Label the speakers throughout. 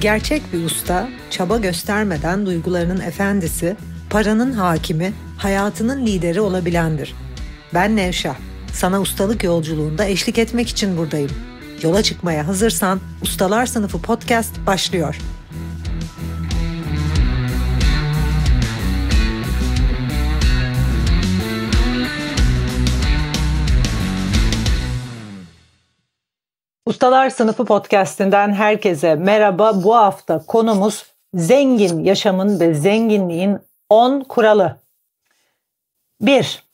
Speaker 1: Gerçek bir usta, çaba göstermeden duygularının efendisi, paranın hakimi, hayatının lideri olabilendir. Ben Nevşah. Sana ustalık yolculuğunda eşlik etmek için buradayım. Yola çıkmaya hazırsan Ustalar Sınıfı podcast başlıyor. Ustalar Sınıfı podcast'inden herkese merhaba. Bu hafta konumuz zengin yaşamın ve zenginliğin 10 kuralı. 1.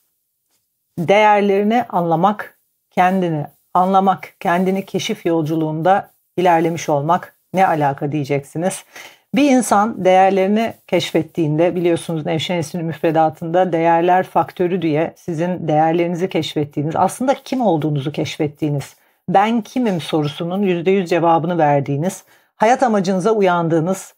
Speaker 1: Değerlerini anlamak, kendini anlamak, kendini keşif yolculuğunda ilerlemiş olmak ne alaka diyeceksiniz. Bir insan değerlerini keşfettiğinde biliyorsunuz Nevşen Esin'in müfredatında değerler faktörü diye sizin değerlerinizi keşfettiğiniz, aslında kim olduğunuzu keşfettiğiniz ben kimim sorusunun %100 cevabını verdiğiniz, hayat amacınıza uyandığınız,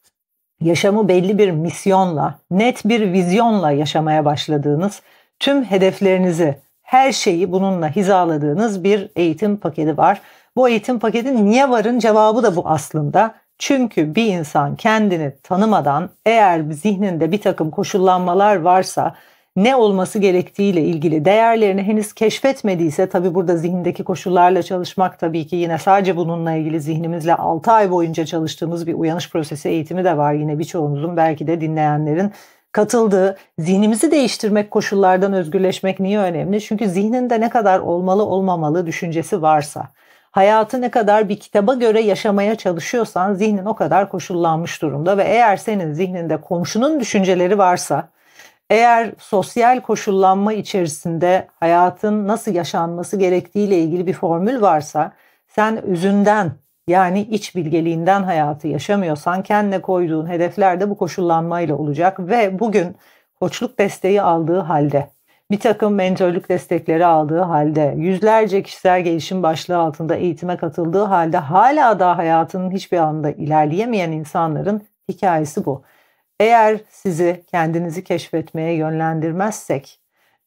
Speaker 1: yaşamı belli bir misyonla, net bir vizyonla yaşamaya başladığınız, tüm hedeflerinizi, her şeyi bununla hizaladığınız bir eğitim paketi var. Bu eğitim paketi niye varın cevabı da bu aslında. Çünkü bir insan kendini tanımadan eğer zihninde bir takım koşullanmalar varsa ne olması gerektiğiyle ilgili değerlerini henüz keşfetmediyse tabi burada zihindeki koşullarla çalışmak tabii ki yine sadece bununla ilgili zihnimizle 6 ay boyunca çalıştığımız bir uyanış prosesi eğitimi de var yine birçoğunuzun belki de dinleyenlerin katıldığı zihnimizi değiştirmek koşullardan özgürleşmek niye önemli? Çünkü zihninde ne kadar olmalı olmamalı düşüncesi varsa hayatı ne kadar bir kitaba göre yaşamaya çalışıyorsan zihnin o kadar koşullanmış durumda ve eğer senin zihninde komşunun düşünceleri varsa eğer sosyal koşullanma içerisinde hayatın nasıl yaşanması gerektiğiyle ilgili bir formül varsa sen üzünden yani iç bilgeliğinden hayatı yaşamıyorsan kendine koyduğun hedefler de bu koşullanmayla olacak ve bugün koçluk desteği aldığı halde bir takım mentorluk destekleri aldığı halde, yüzlerce kişisel gelişim başlığı altında eğitime katıldığı halde hala da hayatının hiçbir anında ilerleyemeyen insanların hikayesi bu. Eğer sizi kendinizi keşfetmeye yönlendirmezsek,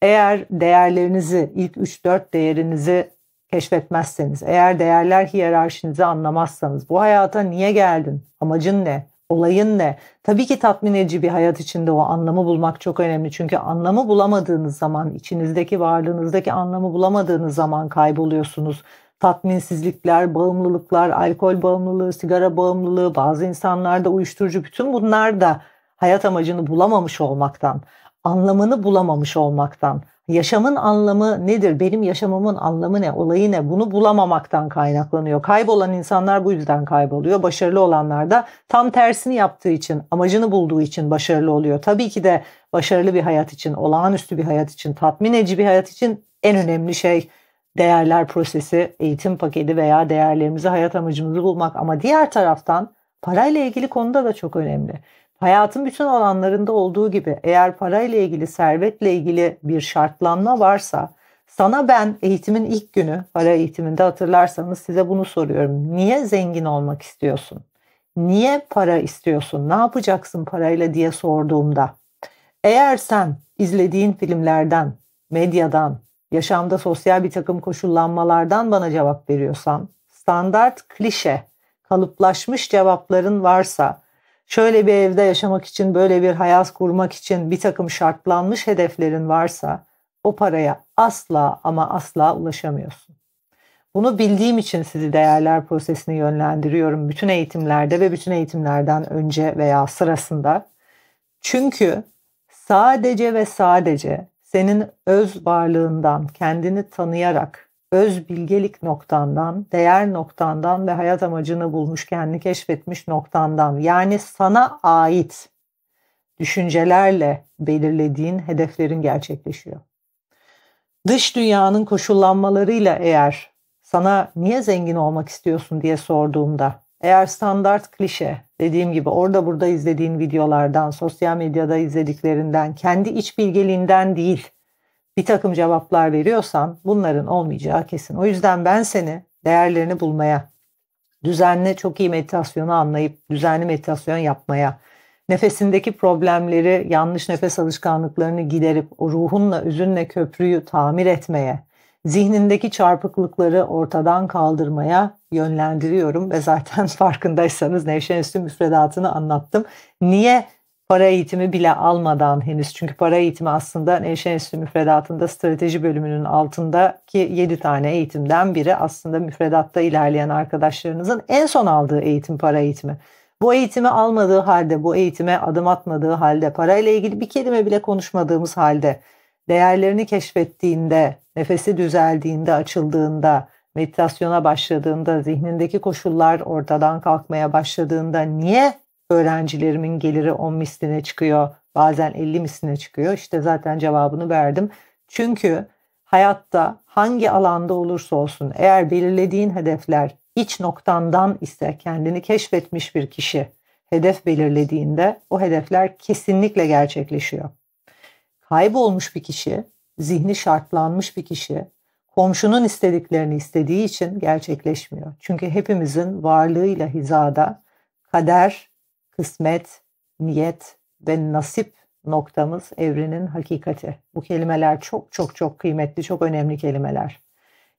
Speaker 1: eğer değerlerinizi, ilk 3-4 değerinizi keşfetmezseniz, eğer değerler hiyerarşinizi anlamazsanız, bu hayata niye geldin, amacın ne, olayın ne? Tabii ki tatmin edici bir hayat içinde o anlamı bulmak çok önemli. Çünkü anlamı bulamadığınız zaman, içinizdeki varlığınızdaki anlamı bulamadığınız zaman kayboluyorsunuz. Tatminsizlikler, bağımlılıklar, alkol bağımlılığı, sigara bağımlılığı, bazı insanlarda uyuşturucu bütün bunlar da hayat amacını bulamamış olmaktan, anlamını bulamamış olmaktan, yaşamın anlamı nedir, benim yaşamımın anlamı ne, olayı ne bunu bulamamaktan kaynaklanıyor. Kaybolan insanlar bu yüzden kayboluyor. Başarılı olanlar da tam tersini yaptığı için, amacını bulduğu için başarılı oluyor. Tabii ki de başarılı bir hayat için, olağanüstü bir hayat için, tatmin edici bir hayat için en önemli şey değerler prosesi, eğitim paketi veya değerlerimizi, hayat amacımızı bulmak. Ama diğer taraftan Parayla ilgili konuda da çok önemli. Hayatın bütün alanlarında olduğu gibi eğer parayla ilgili, servetle ilgili bir şartlanma varsa sana ben eğitimin ilk günü, para eğitiminde hatırlarsanız size bunu soruyorum. Niye zengin olmak istiyorsun? Niye para istiyorsun? Ne yapacaksın parayla diye sorduğumda. Eğer sen izlediğin filmlerden, medyadan, yaşamda sosyal bir takım koşullanmalardan bana cevap veriyorsan, standart klişe kalıplaşmış cevapların varsa, şöyle bir evde yaşamak için, böyle bir hayat kurmak için bir takım şartlanmış hedeflerin varsa o paraya asla ama asla ulaşamıyorsun. Bunu bildiğim için sizi değerler prosesini yönlendiriyorum bütün eğitimlerde ve bütün eğitimlerden önce veya sırasında. Çünkü sadece ve sadece senin öz varlığından kendini tanıyarak öz bilgelik noktandan, değer noktandan ve hayat amacını bulmuş, kendini keşfetmiş noktandan yani sana ait düşüncelerle belirlediğin hedeflerin gerçekleşiyor. Dış dünyanın koşullanmalarıyla eğer sana niye zengin olmak istiyorsun diye sorduğumda eğer standart klişe dediğim gibi orada burada izlediğin videolardan, sosyal medyada izlediklerinden, kendi iç bilgeliğinden değil bir takım cevaplar veriyorsan bunların olmayacağı kesin. O yüzden ben seni değerlerini bulmaya, düzenli çok iyi meditasyonu anlayıp düzenli meditasyon yapmaya, nefesindeki problemleri, yanlış nefes alışkanlıklarını giderip o ruhunla, üzünle köprüyü tamir etmeye, zihnindeki çarpıklıkları ortadan kaldırmaya yönlendiriyorum ve zaten farkındaysanız Nevşen Üstü müfredatını anlattım. Niye para eğitimi bile almadan henüz. Çünkü para eğitimi aslında Nevşehir Enstitüsü müfredatında strateji bölümünün altındaki 7 tane eğitimden biri. Aslında müfredatta ilerleyen arkadaşlarınızın en son aldığı eğitim para eğitimi. Bu eğitimi almadığı halde, bu eğitime adım atmadığı halde, parayla ilgili bir kelime bile konuşmadığımız halde, değerlerini keşfettiğinde, nefesi düzeldiğinde, açıldığında, meditasyona başladığında, zihnindeki koşullar ortadan kalkmaya başladığında niye öğrencilerimin geliri 10 misline çıkıyor. Bazen 50 misline çıkıyor. İşte zaten cevabını verdim. Çünkü hayatta hangi alanda olursa olsun eğer belirlediğin hedefler iç noktandan ise kendini keşfetmiş bir kişi hedef belirlediğinde o hedefler kesinlikle gerçekleşiyor. Kaybolmuş bir kişi, zihni şartlanmış bir kişi komşunun istediklerini istediği için gerçekleşmiyor. Çünkü hepimizin varlığıyla hizada kader kısmet, niyet ve nasip noktamız evrenin hakikati. Bu kelimeler çok çok çok kıymetli, çok önemli kelimeler.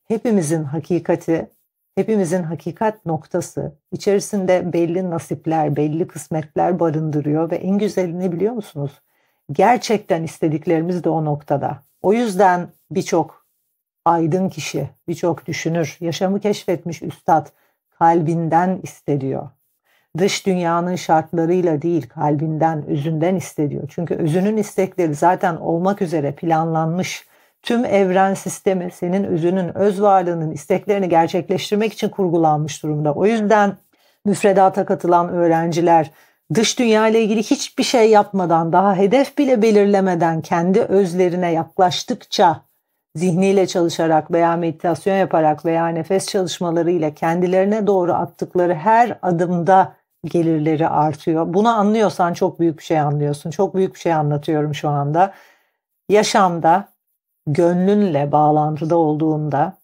Speaker 1: Hepimizin hakikati, hepimizin hakikat noktası içerisinde belli nasipler, belli kısmetler barındırıyor ve en güzelini biliyor musunuz? Gerçekten istediklerimiz de o noktada. O yüzden birçok aydın kişi, birçok düşünür, yaşamı keşfetmiş üstad kalbinden istediyor dış dünyanın şartlarıyla değil kalbinden, üzünden istediyor. Çünkü üzünün istekleri zaten olmak üzere planlanmış. Tüm evren sistemi senin üzünün öz varlığının isteklerini gerçekleştirmek için kurgulanmış durumda. O yüzden müfredata katılan öğrenciler dış dünya ile ilgili hiçbir şey yapmadan, daha hedef bile belirlemeden kendi özlerine yaklaştıkça zihniyle çalışarak veya meditasyon yaparak veya nefes çalışmalarıyla kendilerine doğru attıkları her adımda gelirleri artıyor. Bunu anlıyorsan çok büyük bir şey anlıyorsun. Çok büyük bir şey anlatıyorum şu anda. Yaşamda gönlünle bağlantıda olduğunda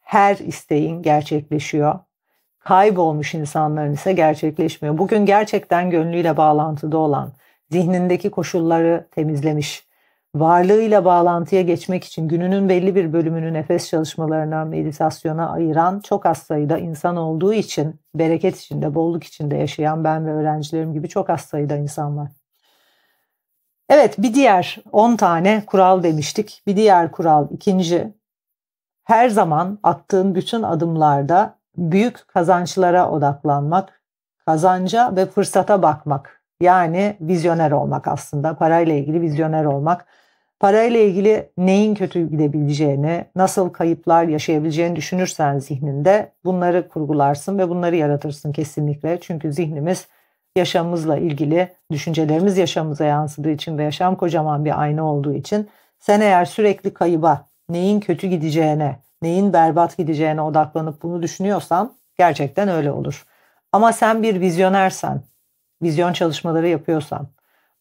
Speaker 1: her isteğin gerçekleşiyor. Kaybolmuş insanların ise gerçekleşmiyor. Bugün gerçekten gönlüyle bağlantıda olan, zihnindeki koşulları temizlemiş, varlığıyla bağlantıya geçmek için gününün belli bir bölümünü nefes çalışmalarına, meditasyona ayıran çok az sayıda insan olduğu için bereket içinde, bolluk içinde yaşayan ben ve öğrencilerim gibi çok az sayıda insan var. Evet bir diğer 10 tane kural demiştik. Bir diğer kural ikinci. Her zaman attığın bütün adımlarda büyük kazançlara odaklanmak, kazanca ve fırsata bakmak. Yani vizyoner olmak aslında parayla ilgili vizyoner olmak. Parayla ilgili neyin kötü gidebileceğini, nasıl kayıplar yaşayabileceğini düşünürsen zihninde bunları kurgularsın ve bunları yaratırsın kesinlikle. Çünkü zihnimiz yaşamımızla ilgili, düşüncelerimiz yaşamımıza yansıdığı için ve yaşam kocaman bir ayna olduğu için sen eğer sürekli kayıba, neyin kötü gideceğine, neyin berbat gideceğine odaklanıp bunu düşünüyorsan gerçekten öyle olur. Ama sen bir vizyonersen, vizyon çalışmaları yapıyorsan,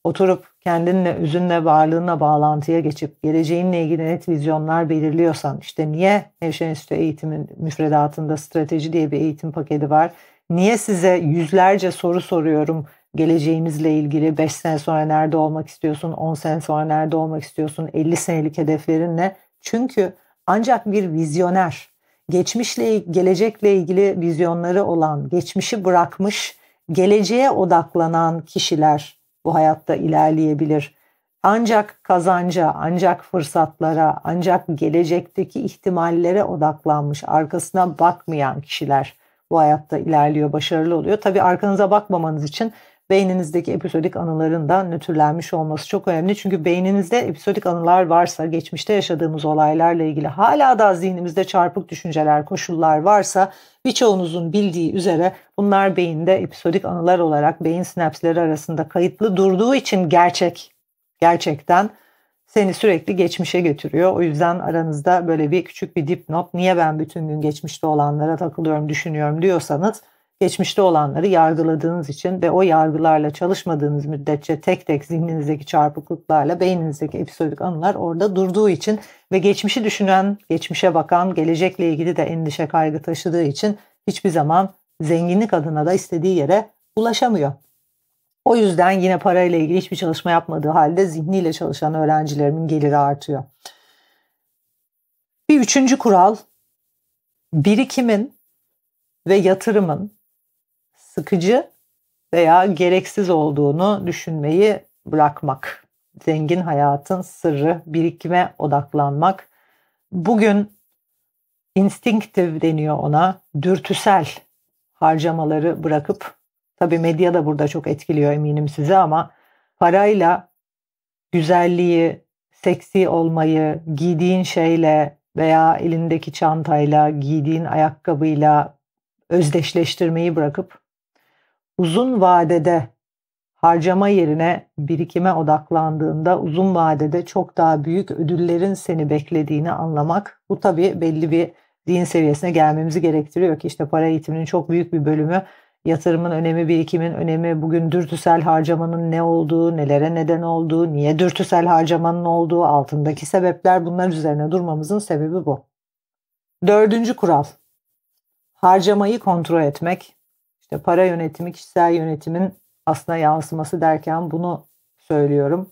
Speaker 1: oturup kendinle, üzünle, varlığına bağlantıya geçip geleceğinle ilgili net vizyonlar belirliyorsan işte niye Nevşen Enstitü eğitimin müfredatında strateji diye bir eğitim paketi var. Niye size yüzlerce soru soruyorum geleceğinizle ilgili 5 sene sonra nerede olmak istiyorsun, 10 sene sonra nerede olmak istiyorsun, 50 senelik hedeflerin ne? Çünkü ancak bir vizyoner, geçmişle, gelecekle ilgili vizyonları olan, geçmişi bırakmış, geleceğe odaklanan kişiler bu hayatta ilerleyebilir. Ancak kazanca, ancak fırsatlara, ancak gelecekteki ihtimallere odaklanmış, arkasına bakmayan kişiler bu hayatta ilerliyor, başarılı oluyor. Tabii arkanıza bakmamanız için beyninizdeki episodik anıların da nötrlenmiş olması çok önemli. Çünkü beyninizde episodik anılar varsa, geçmişte yaşadığımız olaylarla ilgili hala da zihnimizde çarpık düşünceler, koşullar varsa birçoğunuzun bildiği üzere bunlar beyinde episodik anılar olarak beyin sinapsleri arasında kayıtlı durduğu için gerçek, gerçekten seni sürekli geçmişe götürüyor. O yüzden aranızda böyle bir küçük bir dipnot niye ben bütün gün geçmişte olanlara takılıyorum düşünüyorum diyorsanız geçmişte olanları yargıladığınız için ve o yargılarla çalışmadığınız müddetçe tek tek zihninizdeki çarpıklıklarla beyninizdeki episodik anılar orada durduğu için ve geçmişi düşünen, geçmişe bakan, gelecekle ilgili de endişe kaygı taşıdığı için hiçbir zaman zenginlik adına da istediği yere ulaşamıyor. O yüzden yine parayla ilgili hiçbir çalışma yapmadığı halde zihniyle çalışan öğrencilerimin geliri artıyor. Bir üçüncü kural birikimin ve yatırımın sıkıcı veya gereksiz olduğunu düşünmeyi bırakmak. Zengin hayatın sırrı birikime odaklanmak. Bugün instinktif deniyor ona dürtüsel harcamaları bırakıp tabi medya da burada çok etkiliyor eminim size ama parayla güzelliği, seksi olmayı, giydiğin şeyle veya elindeki çantayla, giydiğin ayakkabıyla özdeşleştirmeyi bırakıp uzun vadede harcama yerine birikime odaklandığında uzun vadede çok daha büyük ödüllerin seni beklediğini anlamak bu tabii belli bir din seviyesine gelmemizi gerektiriyor ki işte para eğitiminin çok büyük bir bölümü yatırımın önemi, birikimin önemi, bugün dürtüsel harcamanın ne olduğu, nelere neden olduğu, niye dürtüsel harcamanın olduğu, altındaki sebepler bunlar üzerine durmamızın sebebi bu. Dördüncü kural. Harcamayı kontrol etmek, işte para yönetimi, kişisel yönetimin aslında yansıması derken bunu söylüyorum.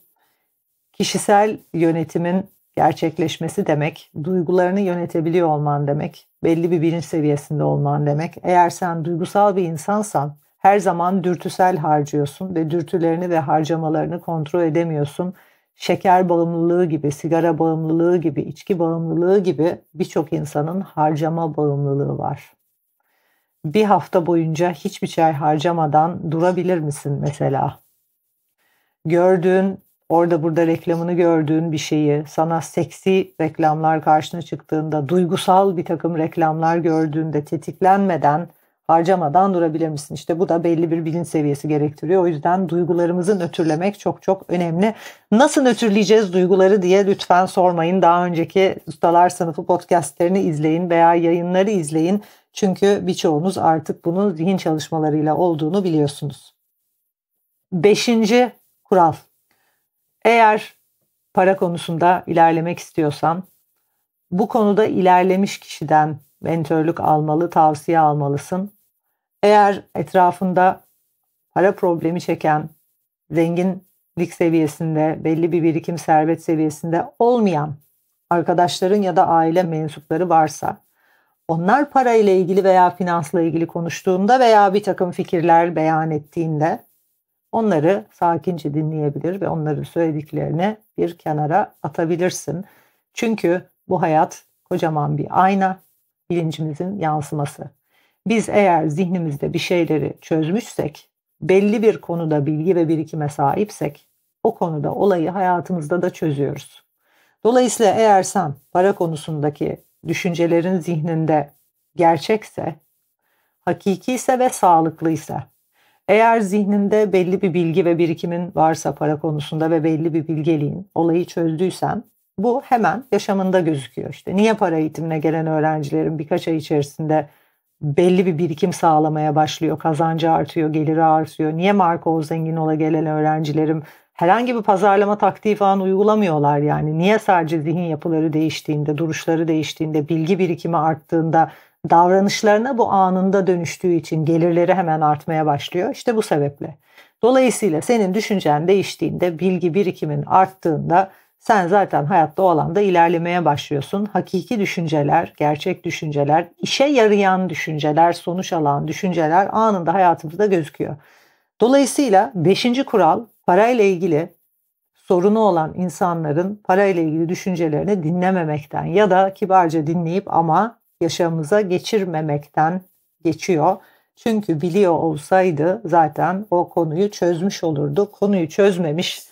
Speaker 1: Kişisel yönetimin gerçekleşmesi demek, duygularını yönetebiliyor olman demek, belli bir bilinç seviyesinde olman demek. Eğer sen duygusal bir insansan her zaman dürtüsel harcıyorsun ve dürtülerini ve harcamalarını kontrol edemiyorsun. Şeker bağımlılığı gibi, sigara bağımlılığı gibi, içki bağımlılığı gibi birçok insanın harcama bağımlılığı var bir hafta boyunca hiçbir çay harcamadan durabilir misin mesela? Gördüğün, orada burada reklamını gördüğün bir şeyi, sana seksi reklamlar karşına çıktığında, duygusal bir takım reklamlar gördüğünde tetiklenmeden, harcamadan durabilir misin? İşte bu da belli bir bilinç seviyesi gerektiriyor. O yüzden duygularımızı nötrlemek çok çok önemli. Nasıl nötrleyeceğiz duyguları diye lütfen sormayın. Daha önceki Ustalar Sınıfı podcastlerini izleyin veya yayınları izleyin. Çünkü birçoğunuz artık bunun zihin çalışmalarıyla olduğunu biliyorsunuz. Beşinci kural. Eğer para konusunda ilerlemek istiyorsan bu konuda ilerlemiş kişiden mentörlük almalı, tavsiye almalısın. Eğer etrafında para problemi çeken, zenginlik seviyesinde, belli bir birikim servet seviyesinde olmayan arkadaşların ya da aile mensupları varsa onlar parayla ilgili veya finansla ilgili konuştuğunda veya bir takım fikirler beyan ettiğinde onları sakince dinleyebilir ve onların söylediklerini bir kenara atabilirsin. Çünkü bu hayat kocaman bir ayna, bilincimizin yansıması. Biz eğer zihnimizde bir şeyleri çözmüşsek, belli bir konuda bilgi ve birikime sahipsek o konuda olayı hayatımızda da çözüyoruz. Dolayısıyla eğer sen para konusundaki düşüncelerin zihninde gerçekse, hakiki ise ve sağlıklıysa, eğer zihninde belli bir bilgi ve birikimin varsa para konusunda ve belli bir bilgeliğin olayı çözdüysen, bu hemen yaşamında gözüküyor. işte. niye para eğitimine gelen öğrencilerin birkaç ay içerisinde belli bir birikim sağlamaya başlıyor, kazancı artıyor, geliri artıyor. Niye Marco Zenginola gelen öğrencilerim herhangi bir pazarlama taktiği falan uygulamıyorlar yani. Niye sadece zihin yapıları değiştiğinde, duruşları değiştiğinde, bilgi birikimi arttığında davranışlarına bu anında dönüştüğü için gelirleri hemen artmaya başlıyor. İşte bu sebeple. Dolayısıyla senin düşüncen değiştiğinde, bilgi birikimin arttığında sen zaten hayatta o alanda ilerlemeye başlıyorsun. Hakiki düşünceler, gerçek düşünceler, işe yarayan düşünceler, sonuç alan düşünceler anında hayatımızda gözüküyor. Dolayısıyla beşinci kural parayla ilgili sorunu olan insanların parayla ilgili düşüncelerini dinlememekten ya da kibarca dinleyip ama yaşamımıza geçirmemekten geçiyor. Çünkü biliyor olsaydı zaten o konuyu çözmüş olurdu. Konuyu çözmemiş,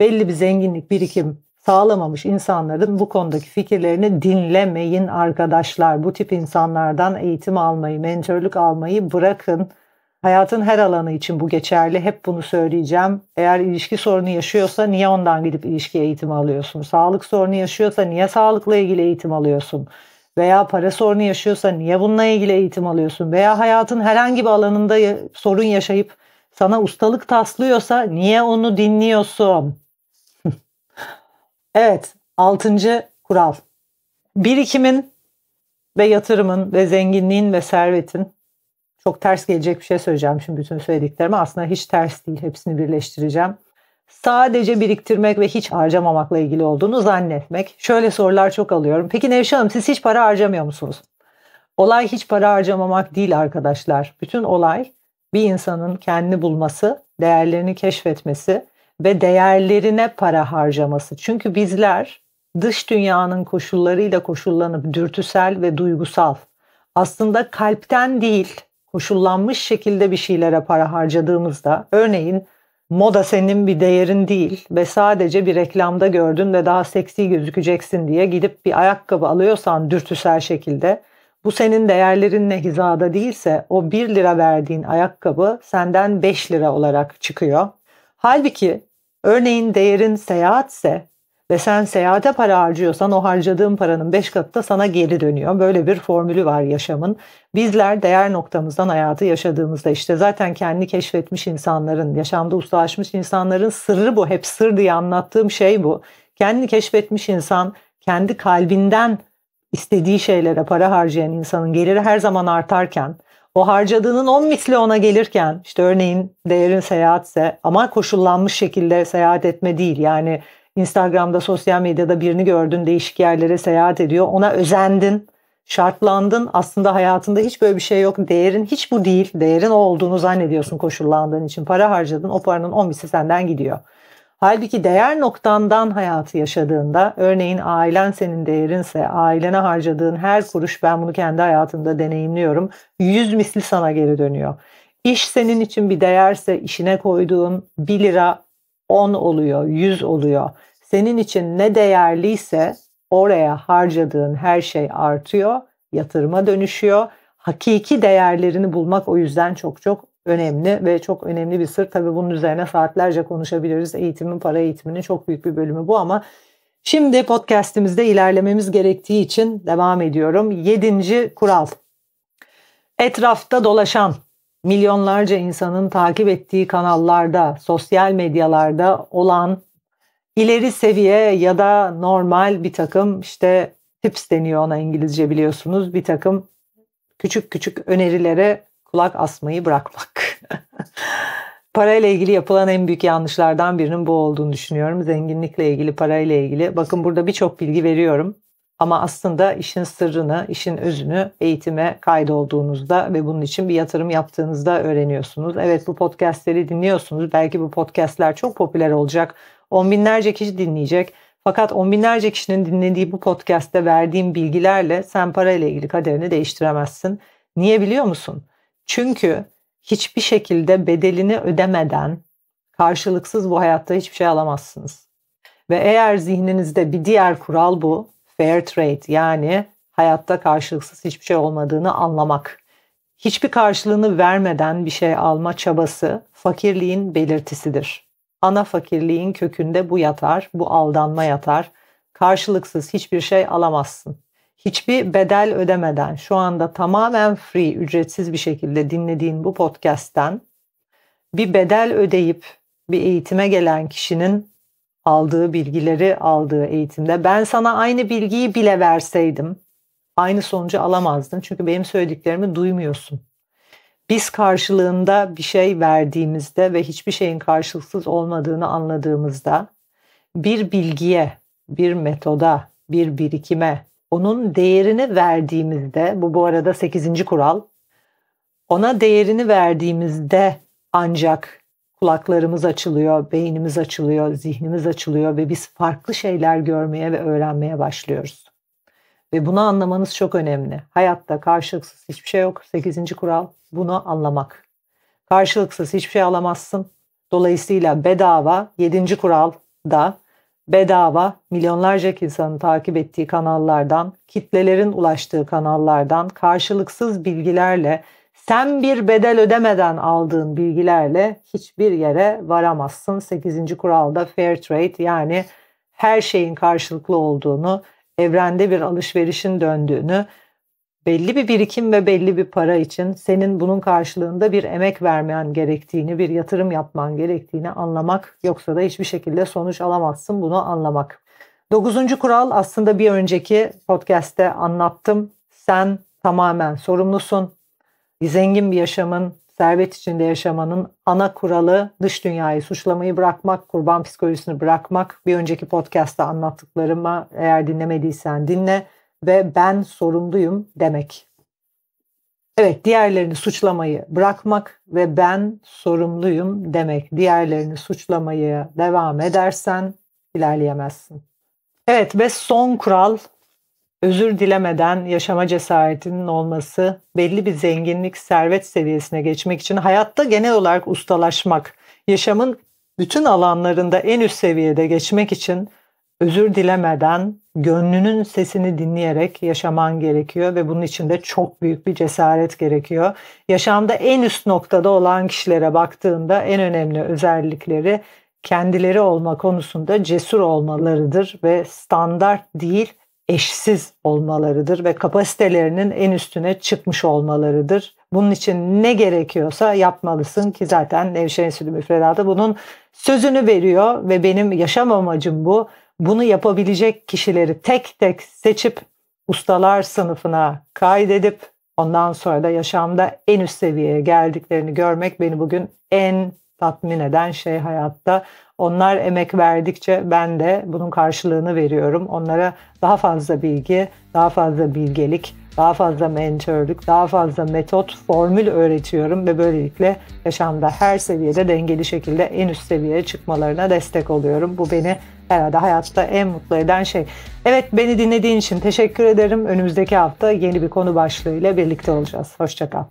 Speaker 1: belli bir zenginlik birikim sağlamamış insanların bu konudaki fikirlerini dinlemeyin arkadaşlar. Bu tip insanlardan eğitim almayı, mentörlük almayı bırakın. Hayatın her alanı için bu geçerli. Hep bunu söyleyeceğim. Eğer ilişki sorunu yaşıyorsa niye ondan gidip ilişki eğitimi alıyorsun? Sağlık sorunu yaşıyorsa niye sağlıkla ilgili eğitim alıyorsun? Veya para sorunu yaşıyorsa niye bununla ilgili eğitim alıyorsun? Veya hayatın herhangi bir alanında sorun yaşayıp sana ustalık taslıyorsa niye onu dinliyorsun? evet, altıncı kural. Birikimin ve yatırımın ve zenginliğin ve servetin çok ters gelecek bir şey söyleyeceğim şimdi bütün söylediklerimi aslında hiç ters değil hepsini birleştireceğim. Sadece biriktirmek ve hiç harcamamakla ilgili olduğunu zannetmek. Şöyle sorular çok alıyorum. Peki Nevşe Hanım siz hiç para harcamıyor musunuz? Olay hiç para harcamamak değil arkadaşlar. Bütün olay bir insanın kendini bulması, değerlerini keşfetmesi ve değerlerine para harcaması. Çünkü bizler dış dünyanın koşullarıyla koşullanıp dürtüsel ve duygusal aslında kalpten değil koşullanmış şekilde bir şeylere para harcadığımızda örneğin moda senin bir değerin değil ve sadece bir reklamda gördün ve daha seksi gözükeceksin diye gidip bir ayakkabı alıyorsan dürtüsel şekilde bu senin değerlerinle hizada değilse o 1 lira verdiğin ayakkabı senden 5 lira olarak çıkıyor. Halbuki örneğin değerin seyahatse ve sen seyahate para harcıyorsan o harcadığın paranın 5 katı da sana geri dönüyor. Böyle bir formülü var yaşamın. Bizler değer noktamızdan hayatı yaşadığımızda işte zaten kendini keşfetmiş insanların, yaşamda ustalaşmış insanların sırrı bu. Hep sır diye anlattığım şey bu. Kendini keşfetmiş insan kendi kalbinden istediği şeylere para harcayan insanın geliri her zaman artarken o harcadığının 10 misli ona gelirken işte örneğin değerin seyahatse ama koşullanmış şekilde seyahat etme değil yani Instagram'da, sosyal medyada birini gördün, değişik yerlere seyahat ediyor. Ona özendin, şartlandın. Aslında hayatında hiç böyle bir şey yok. Değerin hiç bu değil. Değerin o olduğunu zannediyorsun koşullandığın için. Para harcadın, o paranın 10 misli senden gidiyor. Halbuki değer noktandan hayatı yaşadığında, örneğin ailen senin değerinse, ailene harcadığın her kuruş ben bunu kendi hayatımda deneyimliyorum. Yüz misli sana geri dönüyor. İş senin için bir değerse işine koyduğun 1 lira 10 oluyor, 100 oluyor. Senin için ne değerliyse oraya harcadığın her şey artıyor, yatırıma dönüşüyor. Hakiki değerlerini bulmak o yüzden çok çok önemli ve çok önemli bir sır. Tabii bunun üzerine saatlerce konuşabiliriz. Eğitimin, para eğitiminin çok büyük bir bölümü bu ama şimdi podcastimizde ilerlememiz gerektiği için devam ediyorum. Yedinci kural. Etrafta dolaşan milyonlarca insanın takip ettiği kanallarda, sosyal medyalarda olan ileri seviye ya da normal bir takım işte tips deniyor ona İngilizce biliyorsunuz bir takım küçük küçük önerilere kulak asmayı bırakmak. parayla ilgili yapılan en büyük yanlışlardan birinin bu olduğunu düşünüyorum. Zenginlikle ilgili, parayla ilgili. Bakın burada birçok bilgi veriyorum. Ama aslında işin sırrını, işin özünü eğitime kaydolduğunuzda ve bunun için bir yatırım yaptığınızda öğreniyorsunuz. Evet bu podcastleri dinliyorsunuz. Belki bu podcastler çok popüler olacak. On binlerce kişi dinleyecek. Fakat on binlerce kişinin dinlediği bu podcast'te verdiğim bilgilerle sen parayla ilgili kaderini değiştiremezsin. Niye biliyor musun? Çünkü hiçbir şekilde bedelini ödemeden karşılıksız bu hayatta hiçbir şey alamazsınız. Ve eğer zihninizde bir diğer kural bu, fair trade yani hayatta karşılıksız hiçbir şey olmadığını anlamak. Hiçbir karşılığını vermeden bir şey alma çabası fakirliğin belirtisidir. Ana fakirliğin kökünde bu yatar, bu aldanma yatar. Karşılıksız hiçbir şey alamazsın. Hiçbir bedel ödemeden şu anda tamamen free, ücretsiz bir şekilde dinlediğin bu podcast'ten bir bedel ödeyip bir eğitime gelen kişinin aldığı bilgileri aldığı eğitimde ben sana aynı bilgiyi bile verseydim aynı sonucu alamazdın. Çünkü benim söylediklerimi duymuyorsun. Biz karşılığında bir şey verdiğimizde ve hiçbir şeyin karşılıksız olmadığını anladığımızda bir bilgiye, bir metoda, bir birikime onun değerini verdiğimizde bu bu arada 8. kural ona değerini verdiğimizde ancak kulaklarımız açılıyor, beynimiz açılıyor, zihnimiz açılıyor ve biz farklı şeyler görmeye ve öğrenmeye başlıyoruz. Ve bunu anlamanız çok önemli. Hayatta karşılıksız hiçbir şey yok. Sekizinci kural bunu anlamak. Karşılıksız hiçbir şey alamazsın. Dolayısıyla bedava yedinci kural da bedava milyonlarca insanın takip ettiği kanallardan, kitlelerin ulaştığı kanallardan karşılıksız bilgilerle sen bir bedel ödemeden aldığın bilgilerle hiçbir yere varamazsın. 8. kuralda fair trade yani her şeyin karşılıklı olduğunu, evrende bir alışverişin döndüğünü, belli bir birikim ve belli bir para için senin bunun karşılığında bir emek vermen gerektiğini, bir yatırım yapman gerektiğini anlamak yoksa da hiçbir şekilde sonuç alamazsın bunu anlamak. Dokuzuncu kural aslında bir önceki podcast'te anlattım. Sen tamamen sorumlusun zengin bir yaşamın, servet içinde yaşamanın ana kuralı dış dünyayı suçlamayı bırakmak, kurban psikolojisini bırakmak. Bir önceki podcast'ta anlattıklarımı eğer dinlemediysen dinle ve ben sorumluyum demek. Evet, diğerlerini suçlamayı bırakmak ve ben sorumluyum demek. Diğerlerini suçlamaya devam edersen ilerleyemezsin. Evet ve son kural özür dilemeden yaşama cesaretinin olması, belli bir zenginlik, servet seviyesine geçmek için hayatta genel olarak ustalaşmak, yaşamın bütün alanlarında en üst seviyede geçmek için özür dilemeden gönlünün sesini dinleyerek yaşaman gerekiyor ve bunun için de çok büyük bir cesaret gerekiyor. Yaşamda en üst noktada olan kişilere baktığında en önemli özellikleri kendileri olma konusunda cesur olmalarıdır ve standart değil eşsiz olmalarıdır ve kapasitelerinin en üstüne çıkmış olmalarıdır. Bunun için ne gerekiyorsa yapmalısın ki zaten Nevşehir Enstitü müfredatı bunun sözünü veriyor ve benim yaşam amacım bu. Bunu yapabilecek kişileri tek tek seçip ustalar sınıfına kaydedip ondan sonra da yaşamda en üst seviyeye geldiklerini görmek beni bugün en tatmin eden şey hayatta. Onlar emek verdikçe ben de bunun karşılığını veriyorum. Onlara daha fazla bilgi, daha fazla bilgelik, daha fazla mentorluk, daha fazla metot, formül öğretiyorum ve böylelikle yaşamda her seviyede dengeli şekilde en üst seviyeye çıkmalarına destek oluyorum. Bu beni herhalde hayatta en mutlu eden şey. Evet beni dinlediğin için teşekkür ederim. Önümüzdeki hafta yeni bir konu başlığıyla birlikte olacağız. Hoşçakal.